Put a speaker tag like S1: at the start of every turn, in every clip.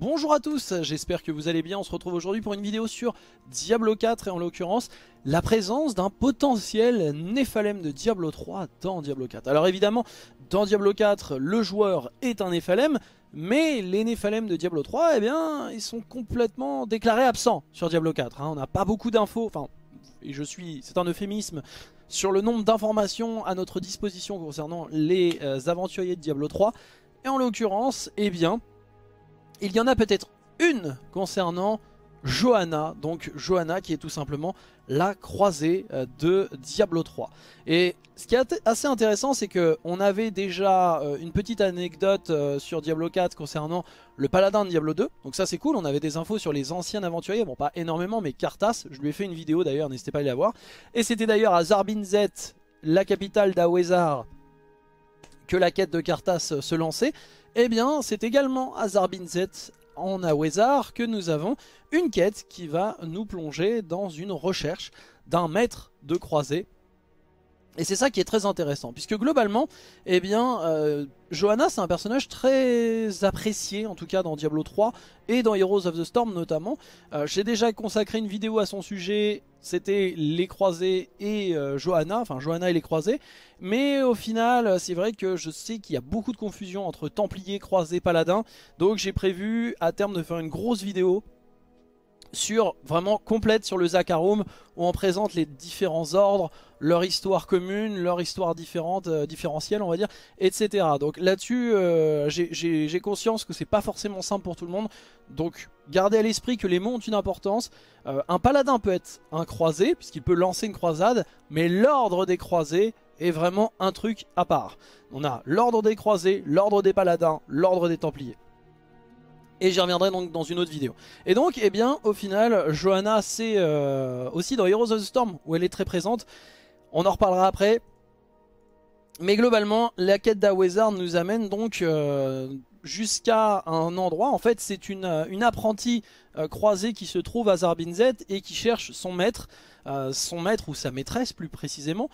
S1: Bonjour à tous, j'espère que vous allez bien, on se retrouve aujourd'hui pour une vidéo sur Diablo 4 et en l'occurrence la présence d'un potentiel Néphalem de Diablo 3 dans Diablo 4. Alors évidemment, dans Diablo 4, le joueur est un Néphalem, mais les Néphalem de Diablo 3, eh bien, ils sont complètement déclarés absents sur Diablo 4. Hein. On n'a pas beaucoup d'infos, enfin, et je suis, c'est un euphémisme, sur le nombre d'informations à notre disposition concernant les euh, aventuriers de Diablo 3. Et en l'occurrence, eh bien, il y en a peut-être une concernant Johanna, donc Johanna qui est tout simplement la croisée euh, de Diablo 3. Et ce qui est assez intéressant, c'est que on avait déjà euh, une petite anecdote euh, sur Diablo 4 concernant le paladin de Diablo 2. Donc ça c'est cool, on avait des infos sur les anciens aventuriers, bon pas énormément, mais Cartas, je lui ai fait une vidéo d'ailleurs, n'hésitez pas à aller la voir. Et c'était d'ailleurs à Zarbinzet, la capitale d'Awezar, que la quête de Cartas se lançait. Eh bien, c'est également à Zarbinzet, en Awezar, que nous avons une quête qui va nous plonger dans une recherche d'un maître de croisée et c'est ça qui est très intéressant, puisque globalement, eh bien, euh, Johanna c'est un personnage très apprécié, en tout cas dans Diablo 3 et dans Heroes of the Storm notamment. Euh, j'ai déjà consacré une vidéo à son sujet, c'était les croisés et euh, Johanna, enfin Johanna et les croisés. Mais au final, c'est vrai que je sais qu'il y a beaucoup de confusion entre Templiers, Croisés, Paladins. Donc j'ai prévu à terme de faire une grosse vidéo sur vraiment complète sur le Zakharum où on présente les différents ordres, leur histoire commune, leur histoire différente, euh, différentielle on va dire, etc. Donc là-dessus euh, j'ai conscience que c'est pas forcément simple pour tout le monde, donc gardez à l'esprit que les mots ont une importance. Euh, un paladin peut être un croisé puisqu'il peut lancer une croisade, mais l'ordre des croisés est vraiment un truc à part. On a l'ordre des croisés, l'ordre des paladins, l'ordre des templiers. Et j'y reviendrai donc dans une autre vidéo. Et donc, eh bien, au final, Johanna, c'est euh, aussi dans Heroes of the Storm, où elle est très présente. On en reparlera après. Mais globalement, la quête d'Awezar nous amène donc euh, jusqu'à un endroit. En fait, c'est une, euh, apprentie euh, croisée qui se trouve à Zarbinzet et qui cherche son maître, euh, son maître ou sa maîtresse plus précisément.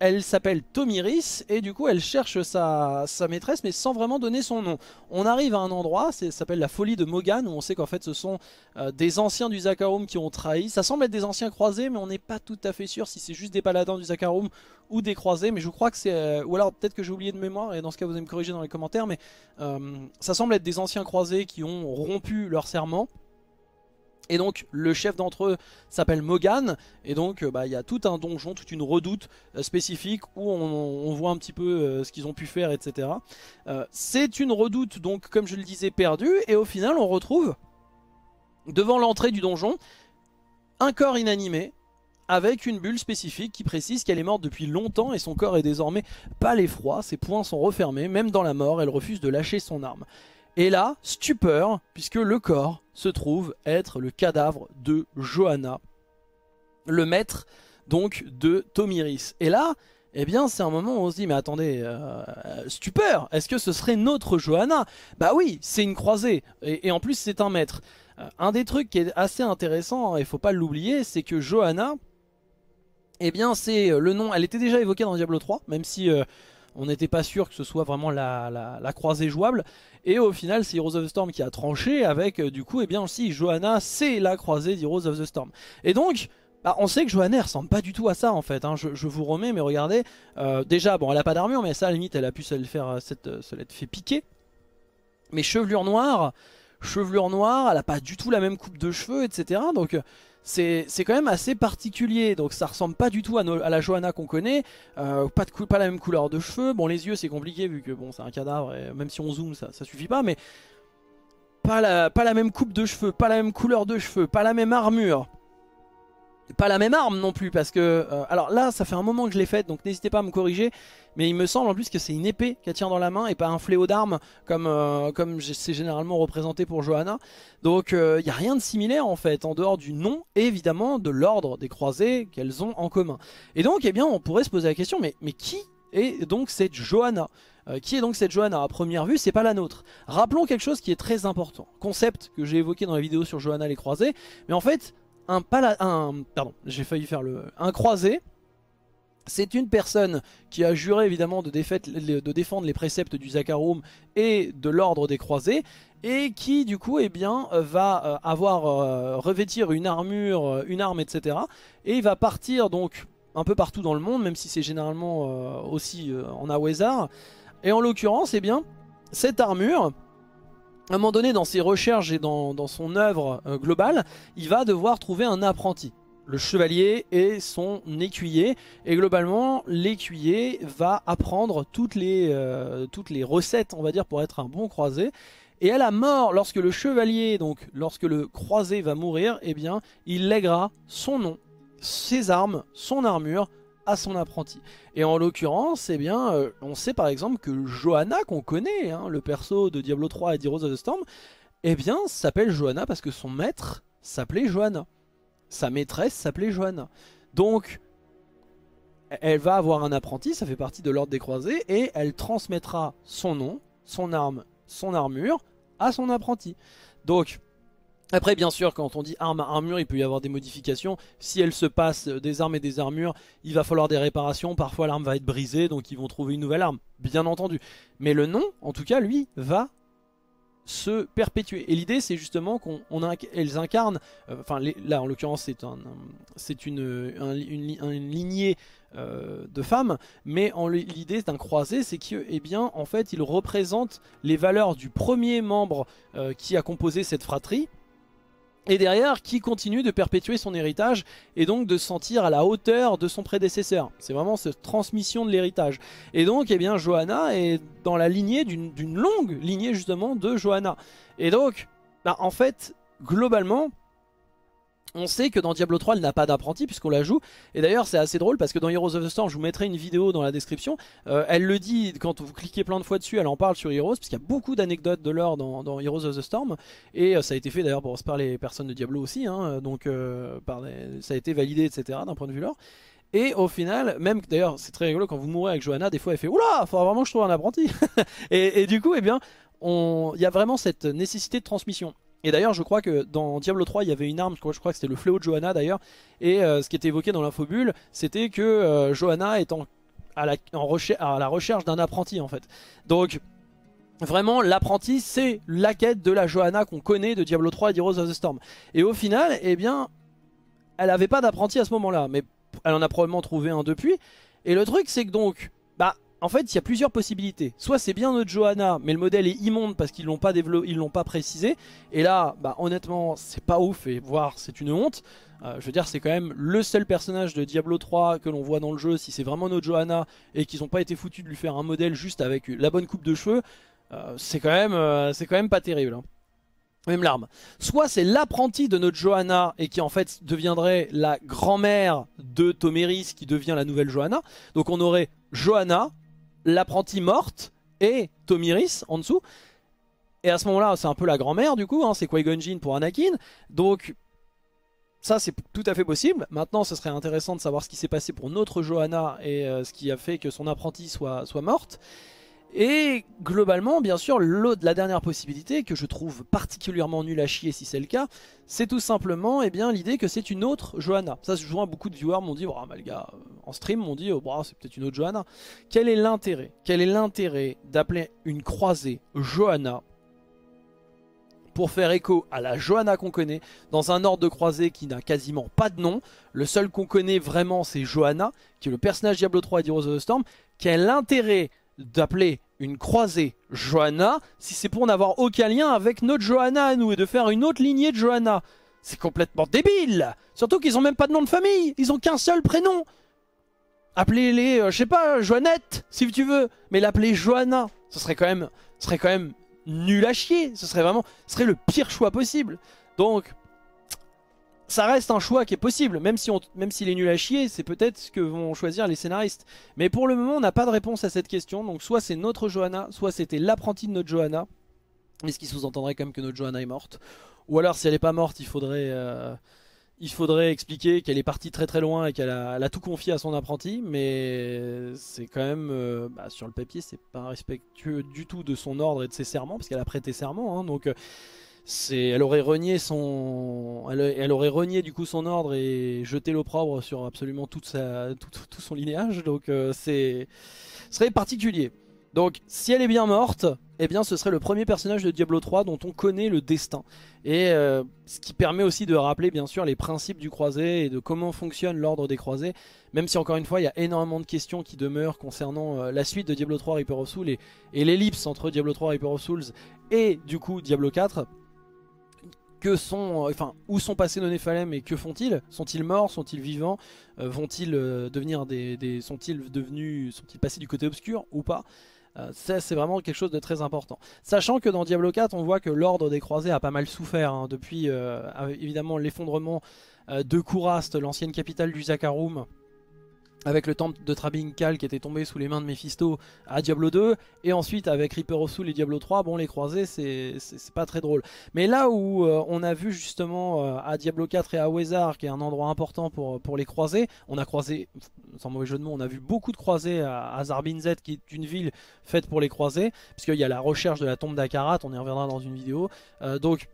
S1: elle s'appelle Tomiris et du coup, elle cherche sa, sa, maîtresse mais sans vraiment donner son nom. On arrive à un endroit, ça s'appelle la folie de Mogan, où on sait qu'en fait ce sont des anciens du Zakharum qui ont trahi. Ça semble être des anciens croisés mais on n'est pas tout à fait sûr si c'est juste des paladins du Zakharum ou des croisés, mais je crois que c'est... Euh, ou alors peut-être que j'ai oublié de mémoire, et dans ce cas vous allez me corriger dans les commentaires, mais euh, ça semble être des anciens croisés qui ont rompu leur serment. Et donc le chef d'entre eux s'appelle Mogan, et donc euh, bah, il y a tout un donjon, toute une redoute spécifique où on, voit un petit peu ce qu'ils ont pu faire, etc. c'est une redoute, donc comme je le disais, perdue, et au final on retrouve devant l'entrée du donjon un corps inanimé avec une bulle spécifique qui précise qu'elle est morte depuis longtemps et son corps est désormais pâle et froid, ses poings sont refermés, même dans la mort, elle refuse de lâcher son arme. Et là, stupeur, puisque le corps se trouve être le cadavre de Johanna, le maître donc de Tomiris. Et là, eh bien c'est un moment où on se dit mais attendez, euh, euh, stupeur, est-ce que ce serait notre Johanna Bah oui, c'est une croisée, et, en plus c'est un maître. Euh, un des trucs qui est assez intéressant, il faut pas l'oublier, c'est que Johanna, eh bien c'est euh, le nom, elle était déjà évoquée dans Diablo 3, même si euh, on n'était pas sûr que ce soit vraiment la, croisée jouable. Et au final, c'est Heroes of the Storm qui a tranché avec, euh, du coup, eh bien aussi, Johanna, c'est la croisée d'Heroes of the Storm. Et donc, bah, on sait que Johanna ressemble pas du tout à ça en fait. Hein. Je, vous remets, mais regardez, déjà, bon, elle a pas d'armure, mais ça, limite, elle a pu se l'être faire, cette, fait piquer. Mais chevelure noire, chevelure noire, elle a pas du tout la même coupe de cheveux, etc. Donc c'est quand même assez particulier. Donc ça ressemble pas du tout à, la Johanna qu'on connaît. Euh, pas, de pas la même couleur de cheveux. Bon, les yeux, c'est compliqué vu que bon, c'est un cadavre. Et même si on zoome, ça, suffit pas. Mais pas pas la même coupe de cheveux, pas la même couleur de cheveux, pas la même armure pas la même arme non plus parce que euh, alors là ça fait un moment que je l'ai faite donc n'hésitez pas à me corriger mais il me semble en plus que c'est une épée qu'elle tient dans la main et pas un fléau d'armes comme euh, comme c'est généralement représenté pour Johanna donc euh, il y n'y a rien de similaire en fait en dehors du nom et évidemment de l'ordre des croisés qu'elles ont en commun et donc eh bien on pourrait se poser la question mais, mais qui est donc cette Johanna qui est donc cette Johanna À première vue, c'est pas la nôtre. Rappelons quelque chose qui est très important. Concept que j'ai évoqué dans la vidéo sur Johanna les croisés. Mais en fait, un Pardon, j'ai failli faire le. Un croisé. C'est une personne qui a juré évidemment de, défendre les préceptes du Zakharum et de l'ordre des croisés et qui du coup eh bien, euh, va euh, avoir euh, revêtir une armure, une arme etc. Et il va partir donc un peu partout dans le monde même si c'est généralement aussi en Awezar et en l'occurrence eh bien cette armure à un moment donné, dans ses recherches et dans, son œuvre euh, globale, il va devoir trouver un apprenti. Le chevalier et son écuyer. Et globalement, l'écuyer va apprendre toutes les, euh, toutes les recettes, on va dire, pour être un bon croisé. Et à la mort, lorsque le chevalier, donc lorsque le croisé va mourir, eh bien, il lèguera son nom, ses armes, son armure son apprenti. Et en l'occurrence, eh bien, euh, on sait par exemple que Johanna, qu'on connaît, hein, le perso de Diablo 3 et rose of the Storm, eh bien, s'appelle Johanna parce que son maître s'appelait Johanna. Sa maîtresse s'appelait Johanna. Donc, elle va avoir un apprenti, ça fait partie de l'ordre des croisés, et elle transmettra son nom, son arme, son armure à son apprenti. Donc, après bien sûr quand on dit arme à armure il peut y avoir des modifications, si elle se passe des armes et des armures il va falloir des réparations, parfois l'arme va être brisée donc ils vont trouver une nouvelle arme, bien entendu. Mais le nom en tout cas lui va se perpétuer et l'idée c'est justement qu'on incarnent, euh, enfin là en l'occurrence c'est un, une, lignée euh, de femmes, mais l'idée d'un croisé, c'est que, eh en fait, il représente les valeurs du premier membre euh, qui a composé cette fratrie, et derrière qui continue de perpétuer son héritage et donc de se sentir à la hauteur de son prédécesseur. C'est vraiment cette transmission de l'héritage. Et donc, eh bien, Johanna est dans la lignée d'une longue lignée justement de Johanna. Et donc, bah, en fait, globalement, on sait que dans Diablo 3 elle n'a pas d'apprenti puisqu'on la joue et d'ailleurs c'est assez drôle parce que dans Heroes of the Storm je vous mettrai une vidéo dans la description euh, elle le dit quand vous cliquez plein de fois dessus elle en parle sur Heroes puisqu'il y a beaucoup d'anecdotes de l'or dans, Heroes of the Storm et euh, ça a été fait d'ailleurs par les personnes de Diablo aussi hein, euh, donc ça a été validé etc d'un point de vue lore et au final, même d'ailleurs, c'est très rigolo quand vous mourrez avec Johanna, des fois elle fait Oula, faudra vraiment que je trouve un apprenti. et, du coup, eh bien, il y a vraiment cette nécessité de transmission. Et d'ailleurs, je crois que dans Diablo 3, il y avait une arme, je crois, que c'était le fléau de Johanna d'ailleurs, et euh, ce qui était évoqué dans l'infobule, c'était que euh, Johanna est en, à, la, recherche d'un apprenti en fait. Donc, Vraiment, l'apprenti, c'est la quête de la Johanna qu'on connaît de Diablo 3 et d'Heroes of the Storm. Et au final, eh bien, elle n'avait pas d'apprenti à ce moment-là, mais elle en a probablement trouvé un depuis. Et le truc, c'est que donc, bah, en fait, il y a plusieurs possibilités. Soit c'est bien notre Johanna, mais le modèle est immonde parce qu'ils l'ont pas développé, ils l'ont pas précisé. Et là, bah, honnêtement, c'est pas ouf et voir, c'est une honte. Euh, je veux dire, c'est quand même le seul personnage de Diablo 3 que l'on voit dans le jeu. Si c'est vraiment notre Johanna et qu'ils n'ont pas été foutus de lui faire un modèle juste avec la bonne coupe de cheveux, euh, c'est quand même, euh, c'est quand même pas terrible. Hein. Même l'arme. Soit c'est l'apprenti de notre Johanna et qui en fait deviendrait la grand-mère de Tomeris, qui devient la nouvelle Johanna. Donc on aurait Johanna, l'apprenti morte et Tomiris en dessous. Et à ce moment-là, c'est un peu la grand-mère du coup, hein, c'est Qui-Gon pour Anakin. Donc ça, c'est tout à fait possible. Maintenant, ce serait intéressant de savoir ce qui s'est passé pour notre Johanna et euh, ce qui a fait que son apprenti soit, soit morte. Et globalement, bien sûr, la dernière possibilité que je trouve particulièrement nulle à chier si c'est le cas, c'est tout simplement et eh bien l'idée que c'est une autre Johanna. Ça se joint, beaucoup de viewers m'ont dit, oh, gars, euh, en stream, m'ont dit, oh, bah, c'est peut-être une autre Johanna. Quel est l'intérêt Quel est l'intérêt d'appeler une croisée Johanna pour faire écho à la Johanna qu'on connaît, dans un ordre de croisée qui n'a quasiment pas de nom. Le seul qu'on connaît vraiment, c'est Johanna, qui est le personnage Diablo 3 et d'Heroes of the Storm. Quel intérêt d'appeler une croisée Johanna si c'est pour n'avoir aucun lien avec notre Johanna à nous et de faire une autre lignée de Johanna C'est complètement débile Surtout qu'ils ont même pas de nom de famille, ils ont qu'un seul prénom Appelez-les, euh, je sais pas, Joannette, si tu veux, mais l'appeler Johanna, ce serait quand même, ce serait quand même nul à chier, ce serait vraiment, ce serait le pire choix possible. Donc, ça reste un choix qui est possible, même si on, même s'il est nul à chier, c'est peut-être ce que vont choisir les scénaristes. Mais pour le moment, on n'a pas de réponse à cette question, donc soit c'est notre Johanna, soit c'était l'apprenti de notre Johanna, mais ce qui sous-entendrait quand même que notre Johanna est morte. Ou alors, si elle n'est pas morte, il faudrait, euh, il faudrait expliquer qu'elle est partie très très loin et qu'elle a, tout confié à son apprenti, mais c'est quand même, euh, bah, sur le papier, c'est pas respectueux du tout de son ordre et de ses serments, parce qu'elle a prêté serment, hein, donc... Euh, elle aurait renié son, elle, aurait du coup son ordre et jeté l'opprobre sur absolument toute tout, son linéage. Donc euh, c'est, ce serait particulier. Donc si elle est bien morte, eh bien ce serait le premier personnage de Diablo 3 dont on connaît le destin. Et euh, ce qui permet aussi de rappeler bien sûr les principes du croisé et de comment fonctionne l'ordre des croisés, même si encore une fois il y a énormément de questions qui demeurent concernant euh, la suite de Diablo 3 Reaper of Souls et, et l'ellipse entre Diablo 3 Reaper of Souls et du coup Diablo 4 sont, euh, enfin, où sont passés Néphalèmes et que font-ils Sont-ils morts Sont-ils vivants euh, Vont-ils euh, devenir des, sont-ils devenus, sont-ils passés du côté obscur ou pas c'est vraiment quelque chose de très important. Sachant que dans Diablo 4, on voit que l'ordre des croisés a pas mal souffert hein, depuis évidemment l'effondrement de Kourast, l'ancienne capitale du Zakharum, avec le temple de Trabincal qui était tombé sous les mains de Mephisto à Diablo 2, et ensuite avec Reaper of Soul et Diablo 3, bon les croisés c'est pas très drôle. Mais là où euh, on a vu justement euh, à Diablo 4 et à Wezar qui est un endroit important pour, pour les croisés, on a croisé, sans mauvais jeu de mots, on a vu beaucoup de croisés à, Zarbin Zarbinzet qui est une ville faite pour les croisés, puisqu'il y a la recherche de la tombe d'Akarat, on y reviendra dans une vidéo, euh, donc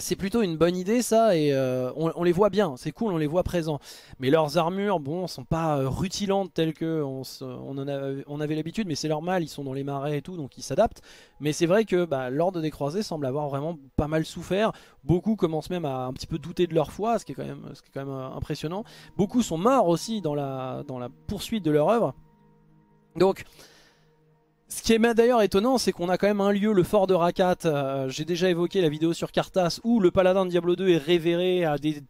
S1: c'est plutôt une bonne idée ça et euh, on, les voit bien, c'est cool, on les voit présents. Mais leurs armures, bon, sont pas euh, rutilantes telles que on, en avait l'habitude, mais c'est normal, ils sont dans les marais et tout, donc ils s'adaptent. Mais c'est vrai que bah, l'ordre des croisés semble avoir vraiment pas mal souffert. Beaucoup commencent même à un petit peu douter de leur foi, ce qui est quand même, euh, impressionnant. Beaucoup sont morts aussi dans la, dans la poursuite de leur œuvre. Donc ce qui est d'ailleurs étonnant, c'est qu'on a quand même un lieu, le fort de Rakat, euh, j'ai déjà évoqué la vidéo sur Cartas, où le paladin de Diablo 2 est révéré à des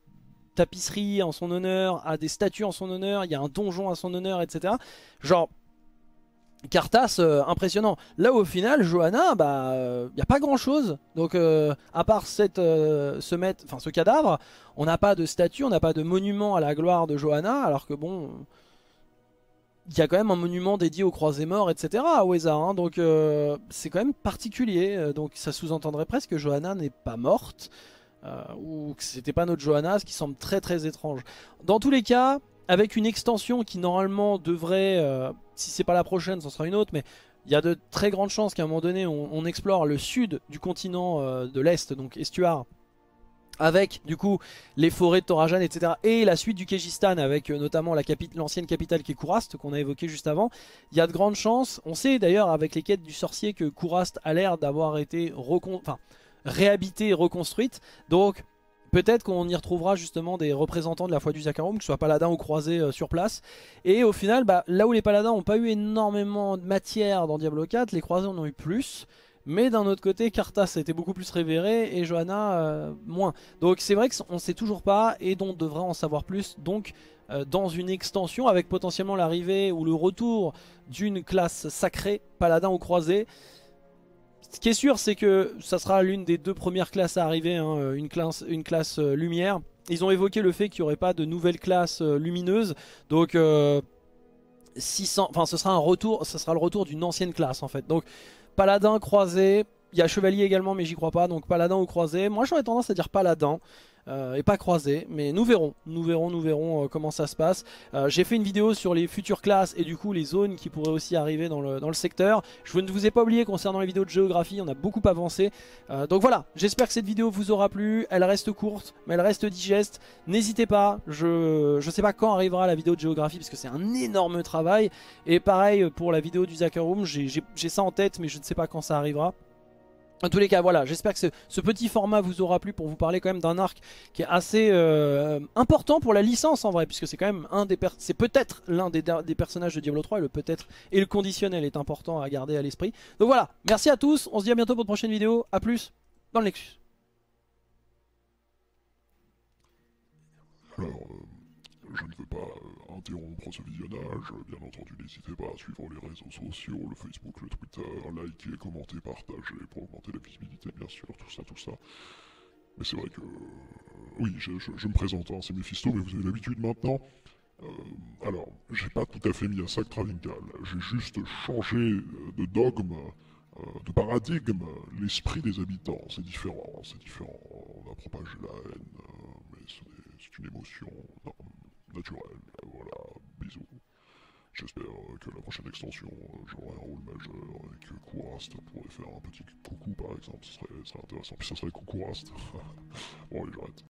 S1: tapisseries en son honneur, à des statues en son honneur, il y a un donjon à son honneur, etc. Genre, Kartas, euh, impressionnant. Là où, au final, Johanna, bah, il euh, n'y a pas grand chose. Donc, à part cette, ce, ce cadavre, on n'a pas de statue, on n'a pas de monument à la gloire de Johanna, alors que bon, il y a quand même un monument dédié aux croisés morts, etc. à Wesa, hein, donc euh, c'est quand même particulier. Euh, donc ça sous-entendrait presque que Johanna n'est pas morte, euh, ou que c'était pas notre Johanna, ce qui semble très très étrange. Dans tous les cas, avec une extension qui normalement devrait, si c'est pas la prochaine, ce sera une autre, mais il y a de très grandes chances qu'à un moment donné on, explore le sud du continent de l'Est, donc Estuaire, avec du coup les forêts de Torajan, etc. Et la suite du Kégistan, avec euh, notamment l'ancienne capitale qui est Kourast qu'on a évoqué juste avant. Il y a de grandes chances, on sait d'ailleurs avec les quêtes du sorcier que Kourast a l'air d'avoir été réhabitée et reconstruite. Donc peut-être qu'on y retrouvera justement des représentants de la foi du Zakharum, que ce soit paladins ou croisés euh, sur place. Et au final, bah, là où les paladins n'ont pas eu énormément de matière dans Diablo 4, les croisés en ont eu plus. Mais d'un autre côté, Cartas a été beaucoup plus révéré et Johanna euh, moins. Donc c'est vrai qu'on ne sait toujours pas et on devra en savoir plus. Donc euh, dans une extension avec potentiellement l'arrivée ou le retour d'une classe sacrée, paladin ou croisé. Ce qui est sûr, c'est que ça sera l'une des deux premières classes à arriver, hein, euh, une classe, une classe lumière. Ils ont évoqué le fait qu'il n'y aurait pas de nouvelle classe lumineuse. Donc... 600, enfin ce sera un retour, ce sera le retour d'une ancienne classe en fait. Donc Paladin, croisé. Il y a chevalier également, mais j'y crois pas. Donc paladin ou croisé. Moi, j'aurais tendance à dire paladin. Euh, et pas croisé. Mais nous verrons, nous verrons, nous verrons euh, comment ça se passe. Euh, j'ai fait une vidéo sur les futures classes et du coup les zones qui pourraient aussi arriver dans le, secteur. Je ne vous ai pas oublié concernant les vidéos de géographie, on a beaucoup avancé. donc voilà, j'espère que cette vidéo vous aura plu. Elle reste courte, mais elle reste digeste. N'hésitez pas, je ne sais pas quand arrivera la vidéo de géographie parce que c'est un énorme travail. Et pareil pour la vidéo du Zacker Room, j'ai ça en tête mais je ne sais pas quand ça arrivera. En tous les cas, voilà, j'espère que ce, petit format vous aura plu pour vous parler quand même d'un arc qui est assez euh, important pour la licence en vrai, puisque c'est quand même un des c'est peut-être l'un des, personnages de Diablo 3 et le peut-être et le conditionnel est important à garder à l'esprit. Donc voilà, merci à tous, on se dit à bientôt pour une prochaine vidéo, à plus dans le Nexus. Alors, euh, je ne veux pas. Euh, interrompre ce visionnage, bien entendu n'hésitez pas à suivre les réseaux sociaux, le Facebook, le Twitter, liker, commenter, partager pour augmenter la visibilité bien sûr, tout ça, tout ça. Mais c'est vrai que... Euh, oui, je, me présente, hein, c'est Mephisto, mais vous avez l'habitude maintenant. Euh, alors, j'ai pas tout à fait mis un sac travincal, j'ai juste changé euh, de dogme, de paradigme, l'esprit des habitants, c'est différent, c'est différent, on a propagé la haine, mais c'est une émotion, voilà, bisous. J'espère euh, que la prochaine extension, euh, j'aurai un rôle majeur et que Kourast pourrait faire un petit coucou par exemple, ce serait, intéressant. Puis ça serait coucou bon allez, j'arrête.